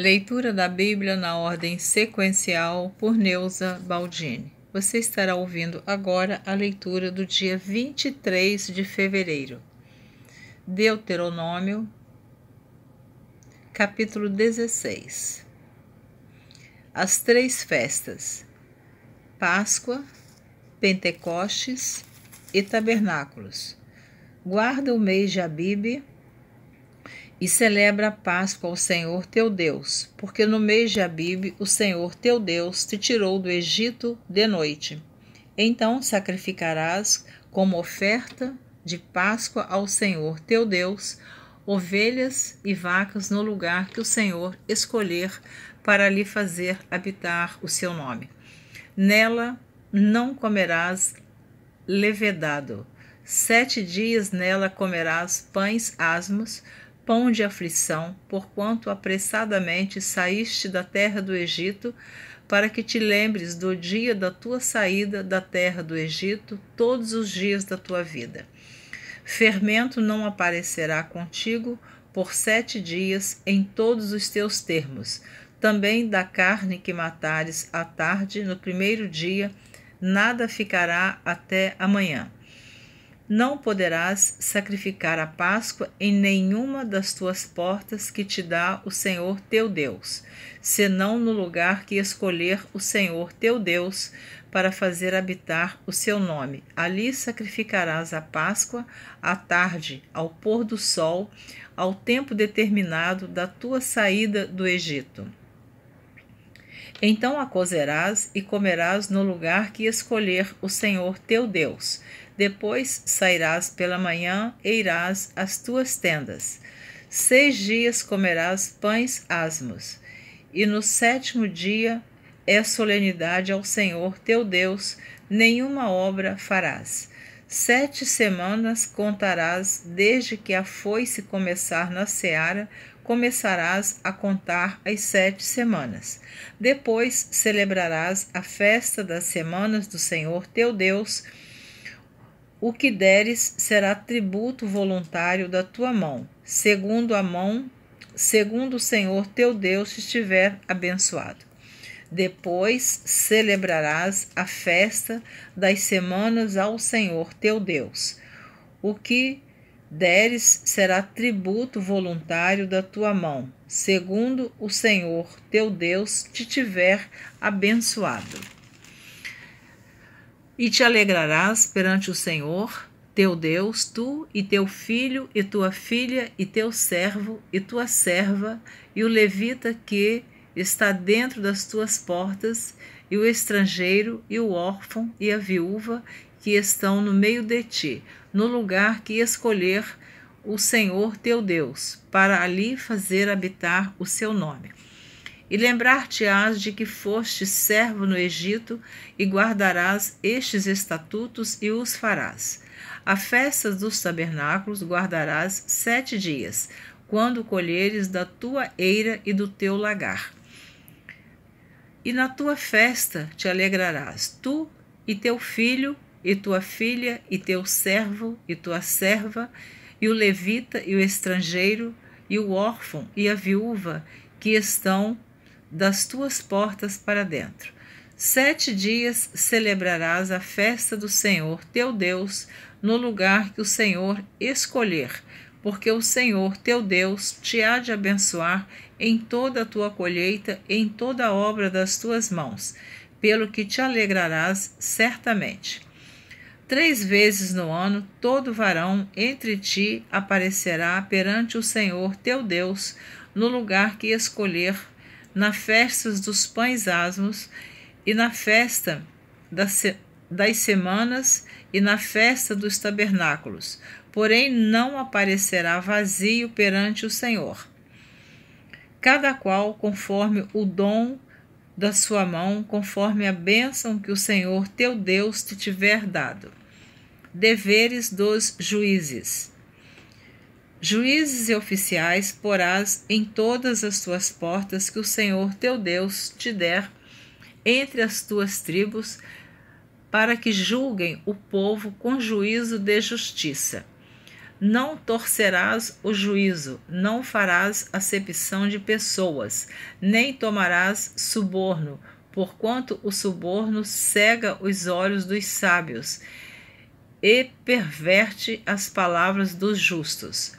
Leitura da Bíblia na ordem sequencial por Neuza Baldini. Você estará ouvindo agora a leitura do dia 23 de fevereiro. Deuteronômio, capítulo 16. As três festas: Páscoa, Pentecostes e Tabernáculos. Guarda o mês de Abibe e celebra a Páscoa ao Senhor teu Deus, porque no mês de Abibe o Senhor teu Deus te tirou do Egito de noite. Então sacrificarás como oferta de Páscoa ao Senhor teu Deus ovelhas e vacas no lugar que o Senhor escolher para lhe fazer habitar o seu nome. Nela não comerás levedado. Sete dias nela comerás pães asmos, pão de aflição, porquanto apressadamente saíste da terra do Egito, para que te lembres do dia da tua saída da terra do Egito, todos os dias da tua vida. Fermento não aparecerá contigo por sete dias em todos os teus termos. Também da carne que matares à tarde, no primeiro dia, nada ficará até amanhã. Não poderás sacrificar a Páscoa em nenhuma das tuas portas que te dá o Senhor teu Deus, senão no lugar que escolher o Senhor teu Deus para fazer habitar o seu nome. Ali sacrificarás a Páscoa à tarde, ao pôr do sol, ao tempo determinado da tua saída do Egito. Então a cozerás e comerás no lugar que escolher o Senhor teu Deus, depois sairás pela manhã e irás às tuas tendas. Seis dias comerás pães asmos, e no sétimo dia é solenidade ao Senhor teu Deus, nenhuma obra farás. Sete semanas contarás desde que a foice começar na seara, começarás a contar as sete semanas. Depois celebrarás a festa das semanas do Senhor teu Deus, o que deres será tributo voluntário da tua mão, segundo a mão, segundo o Senhor teu Deus te estiver abençoado. Depois celebrarás a festa das semanas ao Senhor teu Deus. O que deres será tributo voluntário da tua mão, segundo o Senhor teu Deus te tiver abençoado e te alegrarás perante o Senhor, teu Deus, tu e teu filho e tua filha e teu servo e tua serva e o levita que está dentro das tuas portas e o estrangeiro e o órfão e a viúva que estão no meio de ti, no lugar que escolher o Senhor teu Deus, para ali fazer habitar o seu nome e lembrar-te-ás de que foste servo no Egito, e guardarás estes estatutos e os farás. A festa dos tabernáculos guardarás sete dias, quando colheres da tua eira e do teu lagar. E na tua festa te alegrarás, tu e teu filho, e tua filha, e teu servo, e tua serva, e o levita, e o estrangeiro, e o órfão, e a viúva, que estão das tuas portas para dentro. Sete dias celebrarás a festa do Senhor teu Deus no lugar que o Senhor escolher, porque o Senhor teu Deus te há de abençoar em toda a tua colheita, em toda a obra das tuas mãos, pelo que te alegrarás certamente. Três vezes no ano, todo varão entre ti aparecerá perante o Senhor teu Deus, no lugar que escolher na festa dos pães asmos e na festa das semanas e na festa dos tabernáculos, porém não aparecerá vazio perante o Senhor. Cada qual conforme o dom da sua mão, conforme a bênção que o Senhor teu Deus te tiver dado. Deveres dos juízes. Juízes e oficiais porás em todas as tuas portas que o Senhor teu Deus te der entre as tuas tribos, para que julguem o povo com juízo de justiça. Não torcerás o juízo, não farás acepção de pessoas, nem tomarás suborno, porquanto o suborno cega os olhos dos sábios e perverte as palavras dos justos.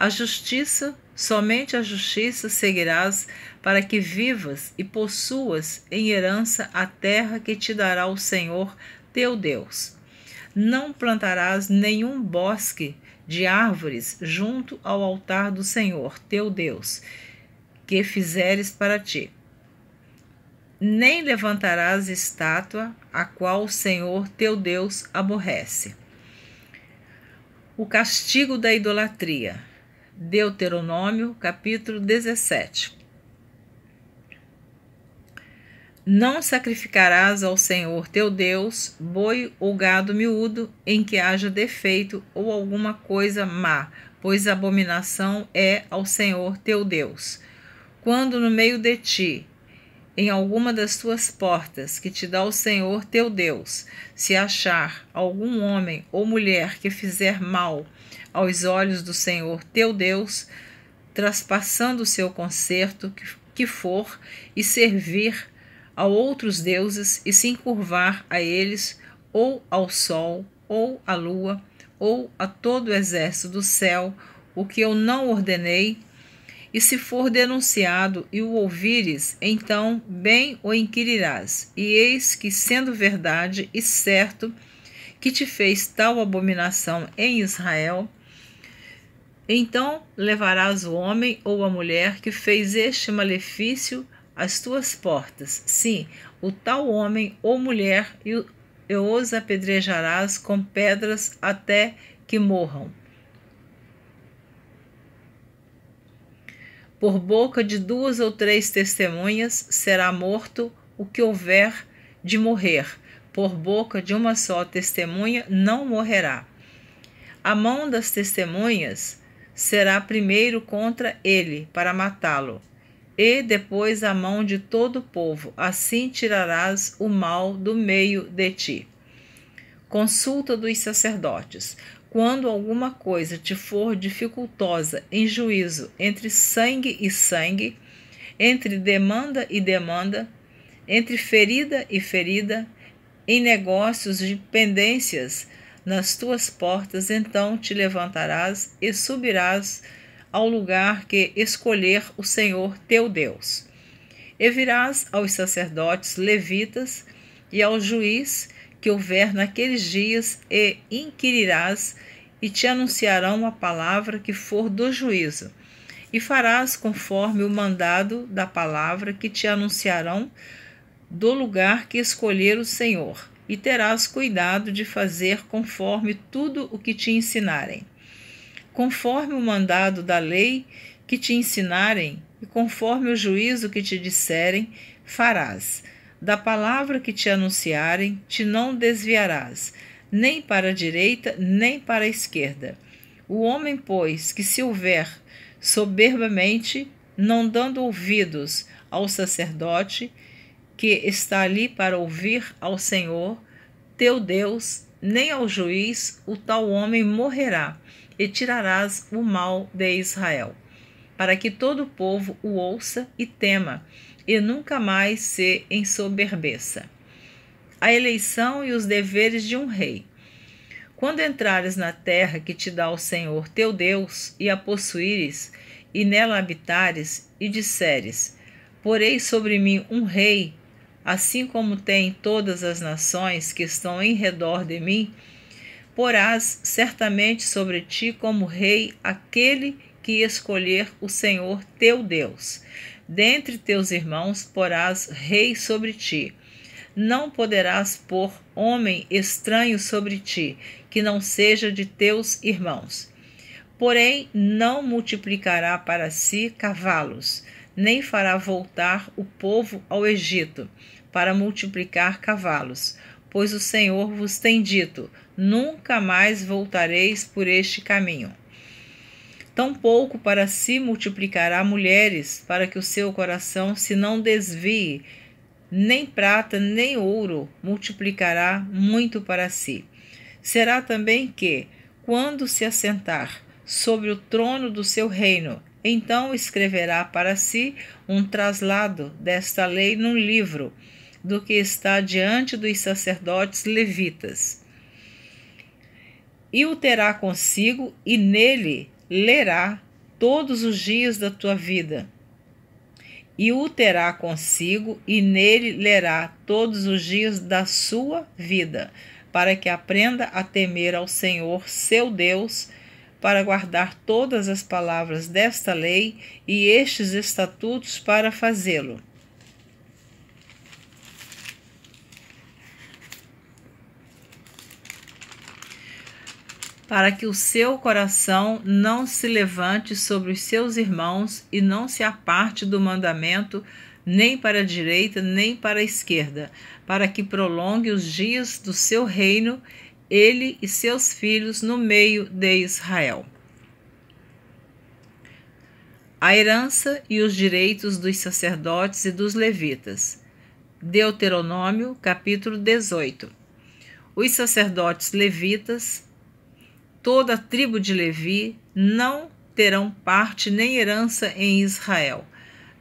A justiça, somente a justiça seguirás, para que vivas e possuas em herança a terra que te dará o Senhor teu Deus. Não plantarás nenhum bosque de árvores junto ao altar do Senhor teu Deus, que fizeres para ti. Nem levantarás estátua a qual o Senhor teu Deus aborrece. O castigo da idolatria. Deuteronômio, capítulo 17. Não sacrificarás ao Senhor teu Deus boi ou gado miúdo em que haja defeito ou alguma coisa má, pois abominação é ao Senhor teu Deus. Quando no meio de ti, em alguma das tuas portas, que te dá o Senhor teu Deus, se achar algum homem ou mulher que fizer mal, aos olhos do Senhor teu Deus, traspassando o seu conserto que for, e servir a outros deuses e se encurvar a eles, ou ao sol, ou à lua, ou a todo o exército do céu, o que eu não ordenei, e se for denunciado e o ouvires, então bem o inquirirás. E eis que, sendo verdade e certo que te fez tal abominação em Israel, então levarás o homem ou a mulher que fez este malefício às tuas portas. Sim, o tal homem ou mulher e os apedrejarás com pedras até que morram. Por boca de duas ou três testemunhas será morto o que houver de morrer. Por boca de uma só testemunha não morrerá. A mão das testemunhas será primeiro contra ele, para matá-lo, e depois a mão de todo o povo, assim tirarás o mal do meio de ti. Consulta dos sacerdotes. Quando alguma coisa te for dificultosa em juízo entre sangue e sangue, entre demanda e demanda, entre ferida e ferida, em negócios de pendências, nas tuas portas, então te levantarás e subirás ao lugar que escolher o Senhor teu Deus. E virás aos sacerdotes levitas e ao juiz que houver naqueles dias, e inquirirás, e te anunciarão a palavra que for do juízo. E farás conforme o mandado da palavra que te anunciarão do lugar que escolher o Senhor e terás cuidado de fazer conforme tudo o que te ensinarem. Conforme o mandado da lei que te ensinarem e conforme o juízo que te disserem, farás. Da palavra que te anunciarem, te não desviarás, nem para a direita, nem para a esquerda. O homem, pois, que se houver soberbamente, não dando ouvidos ao sacerdote, que está ali para ouvir ao Senhor, teu Deus, nem ao juiz, o tal homem morrerá, e tirarás o mal de Israel, para que todo o povo o ouça e tema, e nunca mais se ensoberbeça. A eleição e os deveres de um rei. Quando entrares na terra que te dá o Senhor teu Deus, e a possuíres, e nela habitares, e disseres: Porei sobre mim um rei assim como tem todas as nações que estão em redor de mim, porás certamente sobre ti como rei aquele que escolher o Senhor teu Deus. Dentre teus irmãos porás rei sobre ti. Não poderás pôr homem estranho sobre ti, que não seja de teus irmãos. Porém, não multiplicará para si cavalos, nem fará voltar o povo ao Egito para multiplicar cavalos, pois o Senhor vos tem dito: nunca mais voltareis por este caminho. Tampouco para si multiplicará mulheres, para que o seu coração se não desvie, nem prata nem ouro multiplicará muito para si. Será também que, quando se assentar sobre o trono do seu reino, então escreverá para si um traslado desta lei num livro do que está diante dos sacerdotes levitas. E o terá consigo, e nele lerá todos os dias da tua vida. E o terá consigo, e nele lerá todos os dias da sua vida, para que aprenda a temer ao Senhor seu Deus para guardar todas as palavras desta lei e estes estatutos para fazê-lo. para que o seu coração não se levante sobre os seus irmãos e não se aparte do mandamento nem para a direita nem para a esquerda, para que prolongue os dias do seu reino, ele e seus filhos no meio de Israel. A herança e os direitos dos sacerdotes e dos levitas. Deuteronômio, capítulo 18. Os sacerdotes levitas toda a tribo de Levi não terão parte nem herança em Israel.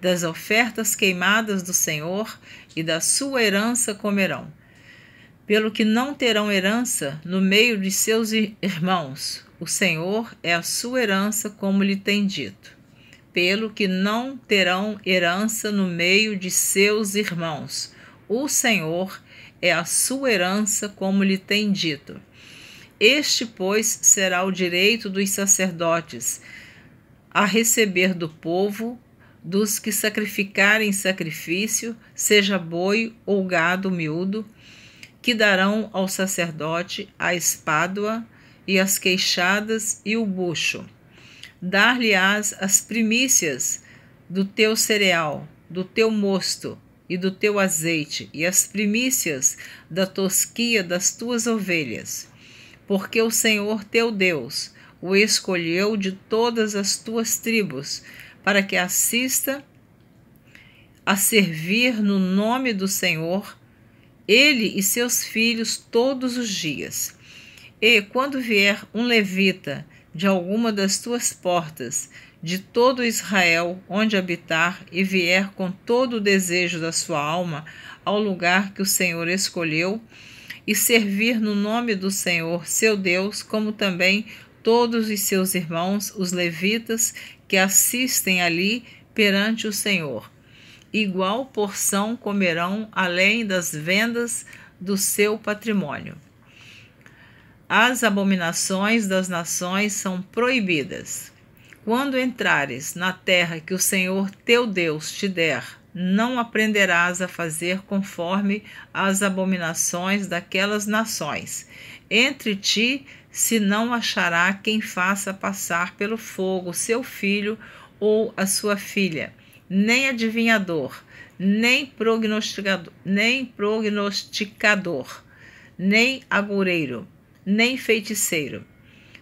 Das ofertas queimadas do Senhor e da sua herança comerão. Pelo que não terão herança no meio de seus irmãos, o Senhor é a sua herança, como lhe tem dito. Pelo que não terão herança no meio de seus irmãos, o Senhor é a sua herança, como lhe tem dito. Este, pois, será o direito dos sacerdotes a receber do povo, dos que sacrificarem sacrifício, seja boi ou gado miúdo, que darão ao sacerdote a espádua e as queixadas e o bucho. Dar-lhe-ás as primícias do teu cereal, do teu mosto e do teu azeite, e as primícias da tosquia das tuas ovelhas porque o Senhor teu Deus o escolheu de todas as tuas tribos, para que assista a servir no nome do Senhor, ele e seus filhos todos os dias. E quando vier um levita de alguma das tuas portas, de todo Israel, onde habitar, e vier com todo o desejo da sua alma ao lugar que o Senhor escolheu, e servir no nome do Senhor, seu Deus, como também todos os seus irmãos, os levitas, que assistem ali perante o Senhor. Igual porção comerão além das vendas do seu patrimônio. As abominações das nações são proibidas. Quando entrares na terra que o Senhor teu Deus te der, não aprenderás a fazer conforme as abominações daquelas nações. Entre ti se não achará quem faça passar pelo fogo seu filho ou a sua filha, nem adivinhador, nem prognosticador, nem prognosticador, nem agoureiro, nem feiticeiro,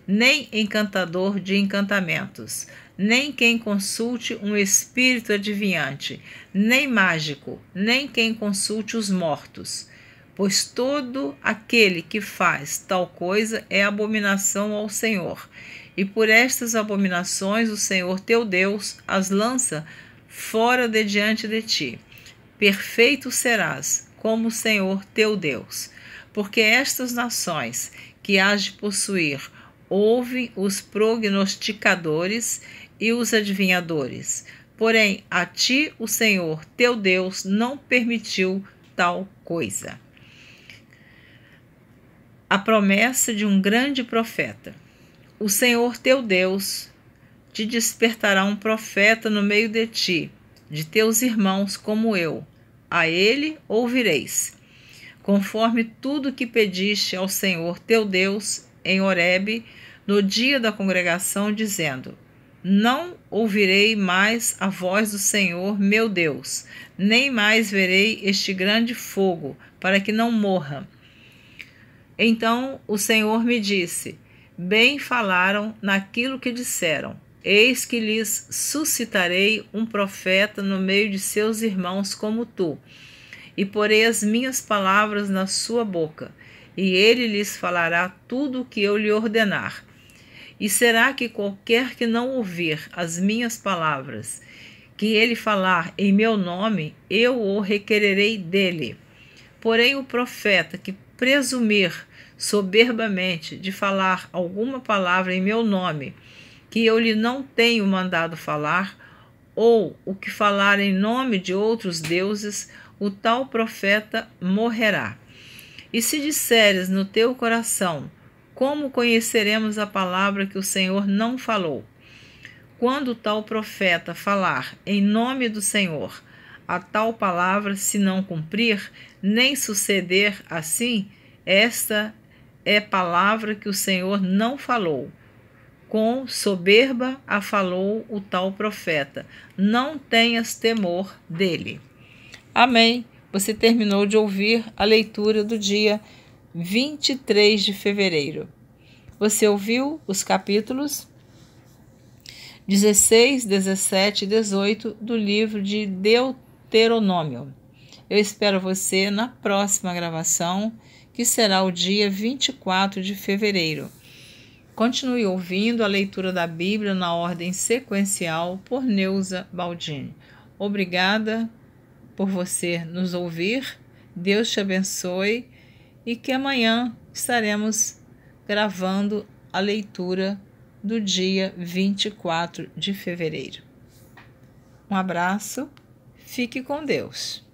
nem encantador de encantamentos, nem quem consulte um espírito adivinhante, nem mágico, nem quem consulte os mortos. Pois todo aquele que faz tal coisa é abominação ao Senhor. E por estas abominações o Senhor teu Deus as lança fora de diante de ti. Perfeito serás, como o Senhor teu Deus. Porque estas nações que hás de possuir ouvem os prognosticadores e os adivinhadores. Porém, a ti o Senhor teu Deus não permitiu tal coisa. A promessa de um grande profeta. O Senhor teu Deus te despertará um profeta no meio de ti, de teus irmãos como eu. A ele ouvireis, conforme tudo que pediste ao Senhor teu Deus em Horebe no dia da congregação, dizendo: Não ouvirei mais a voz do Senhor meu Deus, nem mais verei este grande fogo, para que não morra. Então o Senhor me disse: Bem falaram naquilo que disseram. Eis que lhes suscitarei um profeta no meio de seus irmãos como tu, e porei as minhas palavras na sua boca, e ele lhes falará tudo o que eu lhe ordenar. E será que qualquer que não ouvir as minhas palavras, que ele falar em meu nome, eu o requererei dele. Porém, o profeta que presumir soberbamente de falar alguma palavra em meu nome, que eu lhe não tenho mandado falar, ou o que falar em nome de outros deuses, o tal profeta morrerá. E se disseres no teu coração, como conheceremos a palavra que o Senhor não falou? Quando tal profeta falar em nome do Senhor, a tal palavra se não cumprir, nem suceder assim, esta é palavra que o Senhor não falou. Com soberba a falou o tal profeta. Não tenhas temor dele. Amém. Você terminou de ouvir a leitura do dia 23 de fevereiro. Você ouviu os capítulos 16, 17 e 18 do livro de Deuteronômio. Eu espero você na próxima gravação, que será o dia 24 de fevereiro. Continue ouvindo a leitura da Bíblia na ordem sequencial por Neuza Baldini. Obrigada por você nos ouvir. Deus te abençoe e que amanhã estaremos gravando a leitura do dia 24 de fevereiro. Um abraço, fique com Deus.